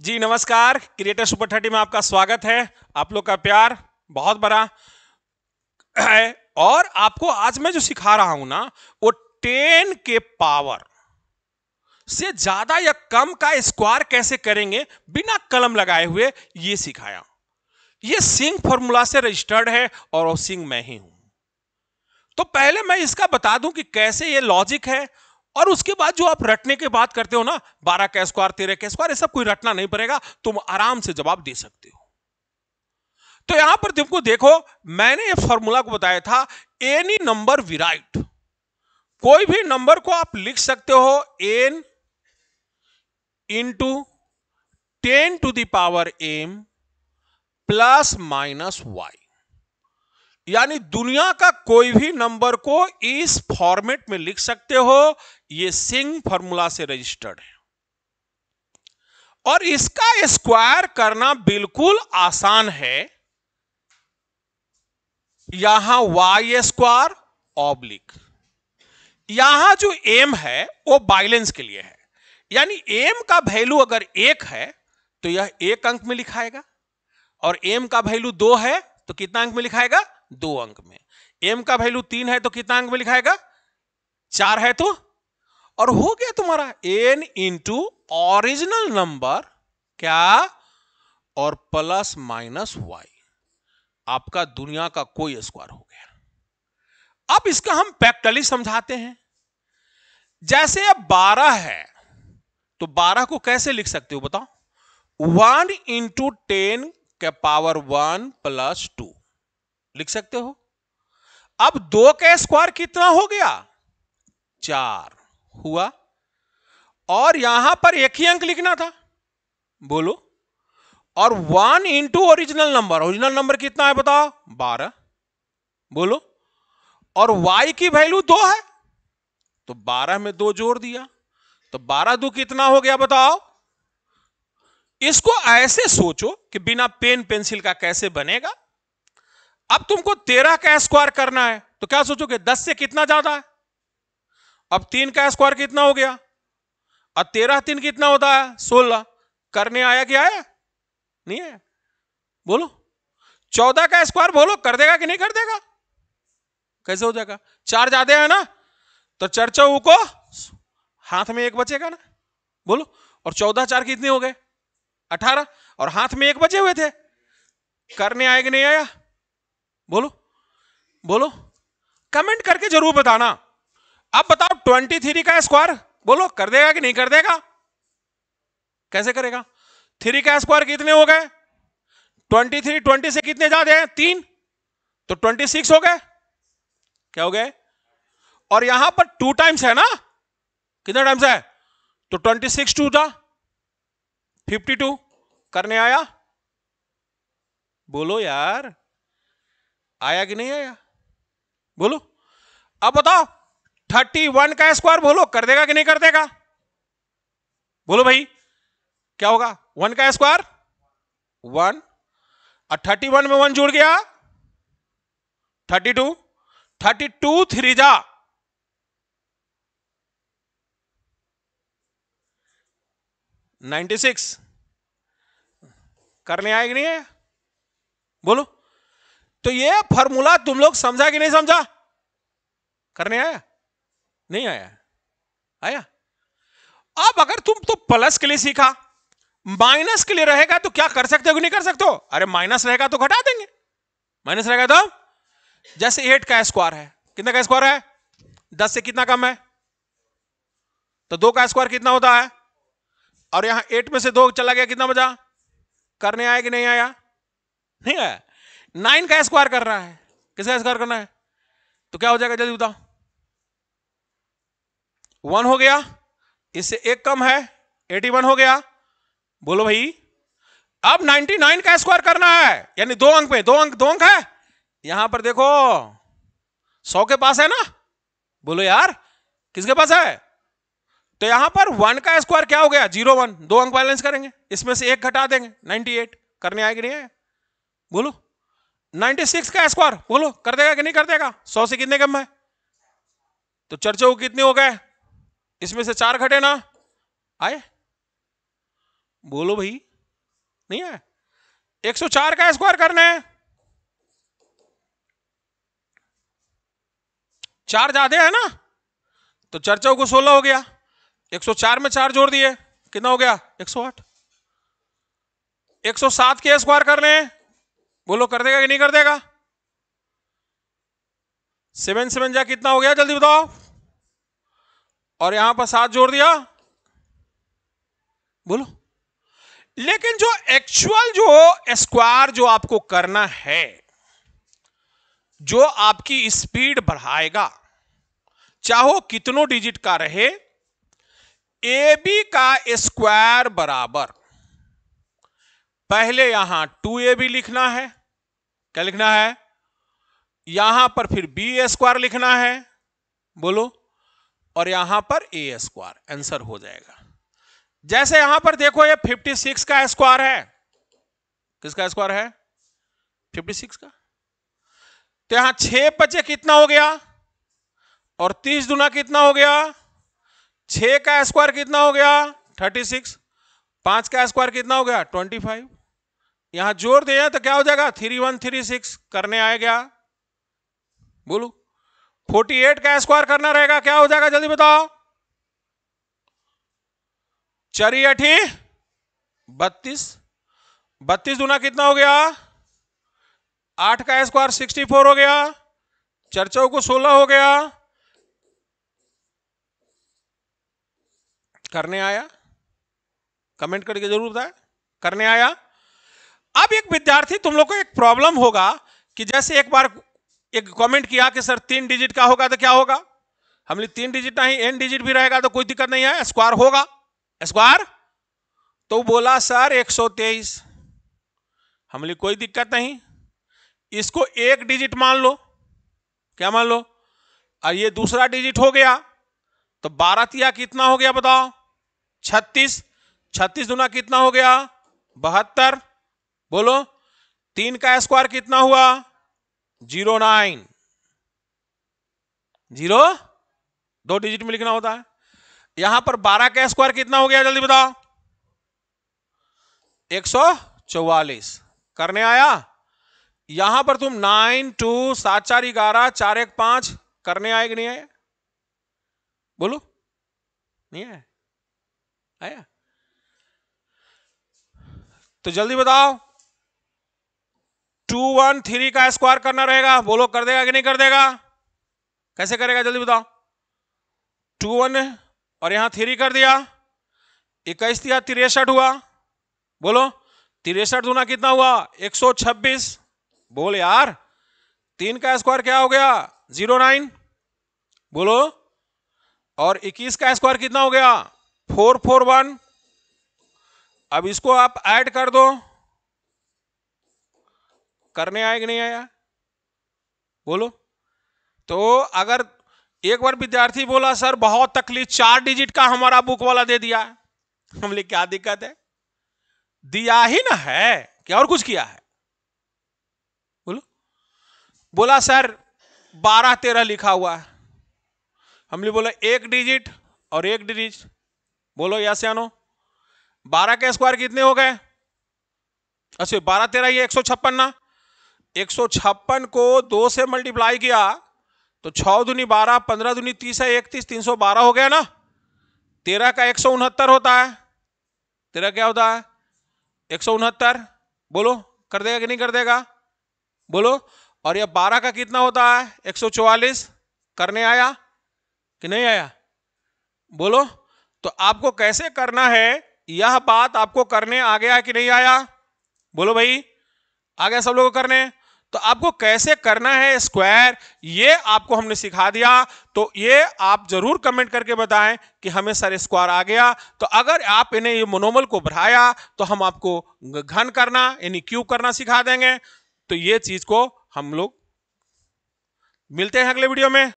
जी नमस्कार creator super thirty में आपका स्वागत है आप लोग का प्यार बहुत बड़ा है और आपको आज मैं जो सिखा रहा हूं ना वो टेन के पावर से ज्यादा या कम का स्क्वायर कैसे करेंगे बिना कलम लगाए हुए ये सिखाया ये सिंह फॉर्मूला से रजिस्टर्ड है और सिंह मैं ही हूं तो पहले मैं इसका बता दूं कि कैसे ये लॉजिक है और उसके बाद जो आप रटने के बात करते हो ना बारह के स्क्वायर तेरह के स्क्वायर सब कोई रटना नहीं पड़ेगा तुम आराम से जवाब दे सकते हो तो यहां पर तुमको देखो मैंने ये फॉर्मूला को बताया था एनी नंबर विराइट कोई भी नंबर को आप लिख सकते हो N into ten to the power M plus minus Y यानी दुनिया का कोई भी नंबर को इस फॉर्मेट में लिख सकते हो ये सिंह फॉर्मूला से रजिस्टर्ड है और इसका स्क्वायर करना बिल्कुल आसान है यहां वाई स्क्वायर ऑब्लिक यहां जो एम है वो बाइलेंस के लिए है यानी एम का वैल्यू अगर एक है तो यह एक अंक में लिखाएगा और एम का वैल्यू दो है तो कितना अंक में लिखाएगा दो अंक में एम का वैल्यू तीन है तो कितना अंक में लिखाएगा चार है तो और हो गया तुम्हारा एन इंटू ऑरिजिनल नंबर क्या और प्लस माइनस वाई आपका दुनिया का कोई स्क्वायर हो गया अब इसका हम पैक्टली समझाते हैं जैसे अब बारह है तो बारह को कैसे लिख सकते हो बताओ वन इंटू टेन के पावर वन प्लस टू लिख सकते हो अब दो का स्क्वायर कितना हो गया चार हुआ और यहां पर एक ही अंक लिखना था बोलो और one into original number original number कितना है बताओ बारह बोलो और y की वैल्यू दो है तो बारह में दो जोड़ दिया तो बारह दो कितना हो गया बताओ इसको ऐसे सोचो कि बिना पेन पेंसिल का कैसे बनेगा अब तुमको तेरह का स्क्वायर करना है तो क्या सोचोगे दस से कितना ज्यादा है अब तीन का स्क्वायर कितना हो गया और तेरह तीन कितना होता है सोलह करने आया कि आया नहीं है बोलो चौदह का स्क्वायर बोलो कर देगा कि नहीं कर देगा कैसे हो जाएगा चार ज्यादा है ना तो चर्चा को हाथ में एक बचेगा ना बोलो और चौदह चार कितने हो गए अठारह और हाथ में एक बचे हुए थे करने आए कि नहीं आया बोलो बोलो कमेंट करके जरूर बताना अब बताओ ट्वेंटी थ्री का स्क्वायर बोलो कर देगा कि नहीं कर देगा कैसे करेगा थ्री का स्क्वायर कितने हो गए ट्वेंटी थ्री ट्वेंटी से कितने ज्यादा हैं तीन तो ट्वेंटी सिक्स हो गए क्या हो गए और यहां पर टू टाइम्स है ना कितने टाइम्स है तो ट्वेंटी सिक्स टू था फिफ्टी टू करने आया बोलो यार आया कि नहीं आया बोलो अब बताओ थर्टी वन का स्क्वायर बोलो कर देगा कि नहीं कर देगा बोलो भाई क्या होगा वन का स्क्वायर वन और थर्टी वन में वन जुड़ गया thirty two thirty two three जा नाइन्टी सिक्स करने आएगी नहीं है बोलो तो ये फॉर्मूला तुम लोग समझा कि नहीं समझा करने आया नहीं आया आया अब अगर तुम तो प्लस के लिए सीखा माइनस के लिए रहेगा तो क्या कर सकते हो नहीं कर सकते हो अरे माइनस रहेगा तो घटा देंगे माइनस रहेगा तो जैसे एट का स्क्वायर है कितना का स्क्वायर है दस से कितना कम है तो दो का स्क्वायर कितना होता है और यहां एट में से दो चला गया कितना बजा करने आया कि नहीं आया नहीं आया नाइन का स्क्वायर कर रहा है किसका स्क्वायर करना है तो क्या हो जाएगा जल्दी बताओ वन हो गया इससे एक कम है एटी वन हो गया बोलो भाई अब नाइनटी नाइन का स्क्वायर करना है यानी दो अंक में दो अंक दो अंक है यहां पर देखो सौ के पास है ना बोलो यार किसके पास है तो यहां पर वन का स्क्वायर क्या हो गया जीरो वन दो अंक बैलेंस करेंगे इसमें से एक घटा देंगे नाइनटी एट करने आएगी नहीं है बोलो 96 का स्क्वायर बोलो कर देगा कि नहीं कर देगा 100 से कितने कम है तो चर्चे को कितने हो गए इसमें से चार घटे ना आए बोलो भाई नहीं है 104 का स्क्वायर करना है चार ज्यादा है ना तो चर्चा को सोलह हो गया 104 में चार जोड़ दिए कितना हो गया 108 107 के स्क्वायर कर रहे हैं बोलो कर देगा कि नहीं कर देगा सेवन सेवन जा कितना हो गया जल्दी बताओ और यहां पर सात जोड़ दिया बोलो लेकिन जो एक्चुअल जो स्क्वायर जो आपको करना है जो आपकी स्पीड बढ़ाएगा चाहो कितनों डिजिट का रहे ए बी का स्क्वायर बराबर पहले यहां टू ए भी लिखना है क्या लिखना है यहां पर फिर बी स्क्वायर लिखना है बोलो और यहां पर ए स्क्वायर आंसर हो जाएगा जैसे यहां पर देखो ये 56 का स्क्वायर है किसका स्क्वायर है 56 का तो यहां छह पचे कितना हो गया और तीस दुना कितना हो गया छ का स्क्वायर कितना हो गया थर्टी सिक्स पांच का स्क्वायर कितना हो गया ट्वेंटी फाइव यहां जोर दिया तो क्या हो जाएगा थ्री वन थ्री सिक्स करने गया बोलो फोर्टी एट का स्क्वायर करना रहेगा क्या हो जाएगा जल्दी बताओ चरी अठी बत्तीस बत्तीस दुना कितना हो गया आठ का स्क्वायर सिक्सटी फोर हो गया चर्चों को सोलह हो गया करने आया कमेंट करके जरूर बताए करने आया अब एक विद्यार्थी तुम लोग को एक प्रॉब्लम होगा कि जैसे एक बार एक कमेंट किया कि सर तीन डिजिट का होगा तो क्या होगा लोग तीन डिजिट नहीं एन डिजिट भी रहेगा तो कोई दिक्कत नहीं है स्क्वायर होगा स्क्वायर तो बोला सर 123 लोग कोई दिक्कत नहीं इसको एक डिजिट मान लो क्या मान लो और ये दूसरा डिजिट हो गया तो बारह तिया कितना हो गया बताओ छत्तीस छत्तीस दुना कितना हो गया बहत्तर बोलो तीन का स्क्वायर कितना हुआ जीरो नाइन जीरो दो डिजिट में लिखना होता है यहां पर बारह का स्क्वायर कितना हो गया जल्दी बताओ एक सौ चौवालीस करने आया यहां पर तुम नाइन टू सात चार ग्यारह चार एक पांच करने आए कि नहीं आया बोलो नहीं आया आया तो जल्दी बताओ टू वन थ्री का स्क्वायर करना रहेगा बोलो कर देगा कि नहीं कर देगा कैसे करेगा जल्दी बताओ टू वन और यहां थ्री कर दिया इक्कीस दिया तिरसठ हुआ बोलो तिरसठ दूना कितना हुआ छब्बीस बोल यार तीन का स्क्वायर क्या हो गया जीरो नाइन बोलो और इक्कीस का स्क्वायर कितना हो गया फोर फोर वन अब इसको आप ऐड कर दो करने आया कि नहीं आया बोलो तो अगर एक बार विद्यार्थी बोला सर बहुत तकलीफ चार डिजिट का हमारा बुक वाला दे दिया हम हमले क्या दिक्कत है दिया ही ना है क्या और कुछ किया है बोलो बोला सर बारह तेरह लिखा हुआ है हमने बोला एक डिजिट और एक डिजिट बोलो या सियानो बारह के स्क्वायर कितने हो गए अच्छा बारह तेरह ये एक सौ छप्पन ना एक को दो से मल्टीप्लाई किया तो छ दुनी बारह पंद्रह दुनी तीस है इकतीस तीन सौ बारह हो गया ना तेरह का एक सौ उनहत्तर होता है तेरह क्या होता है एक सौ उनहत्तर बोलो कर देगा कि नहीं कर देगा बोलो और यह बारह का कितना होता है एक सौ चौवालीस करने आया कि नहीं आया बोलो तो आपको कैसे करना है यह बात आपको करने आ गया कि नहीं आया बोलो भाई आ गया सब लोग करने तो आपको कैसे करना है स्क्वायर ये आपको हमने सिखा दिया तो ये आप जरूर कमेंट करके बताएं कि हमें सर स्क्वायर आ गया तो अगर आप इन्हें ये मोनोमल को बढ़ाया तो हम आपको घन करना यानी क्यूब करना सिखा देंगे तो ये चीज को हम लोग मिलते हैं अगले वीडियो में